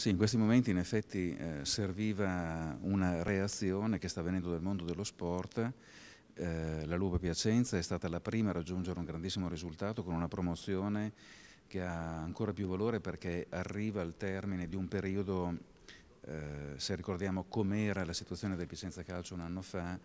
Sì, in questi momenti in effetti eh, serviva una reazione che sta venendo dal mondo dello sport. Eh, la Lupa Piacenza è stata la prima a raggiungere un grandissimo risultato con una promozione che ha ancora più valore perché arriva al termine di un periodo, eh, se ricordiamo com'era la situazione del Piacenza Calcio un anno fa,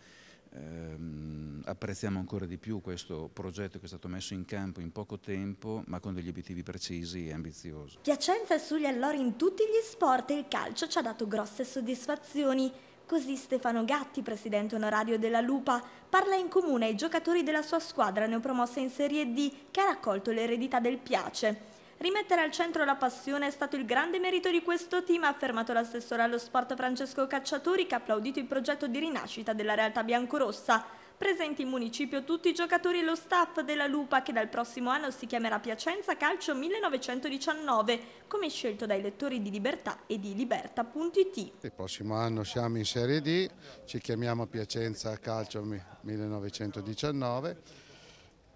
ehm, apprezziamo ancora di più questo progetto che è stato messo in campo in poco tempo, ma con degli obiettivi precisi e ambiziosi. Piacenza è sugli allori in tutti gli sport e il calcio ci ha dato grosse soddisfazioni. Così Stefano Gatti, presidente onorario della Lupa, parla in comune ai giocatori della sua squadra neopromossa in Serie D che ha raccolto l'eredità del Piace. Rimettere al centro la passione è stato il grande merito di questo team, ha affermato l'assessore allo sport Francesco Cacciatori che ha applaudito il progetto di rinascita della realtà biancorossa. Presenti in municipio tutti i giocatori e lo staff della Lupa che dal prossimo anno si chiamerà Piacenza Calcio 1919, come scelto dai lettori di Libertà e di Libertà.it. Il prossimo anno siamo in Serie D, ci chiamiamo Piacenza Calcio 1919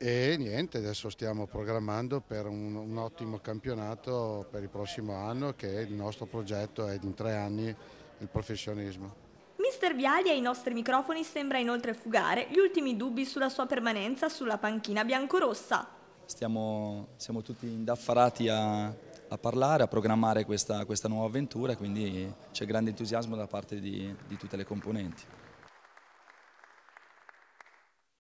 e niente, adesso stiamo programmando per un, un, ottimo campionato per il prossimo anno che il nostro progetto è in tre anni il professionismo. Mister Viali ai nostri microfoni sembra inoltre fugare gli ultimi dubbi sulla sua permanenza sulla panchina biancorossa. Stiamo, siamo tutti indaffarati a, a parlare, a programmare questa, questa nuova avventura, quindi c'è grande entusiasmo da parte di, di tutte le componenti.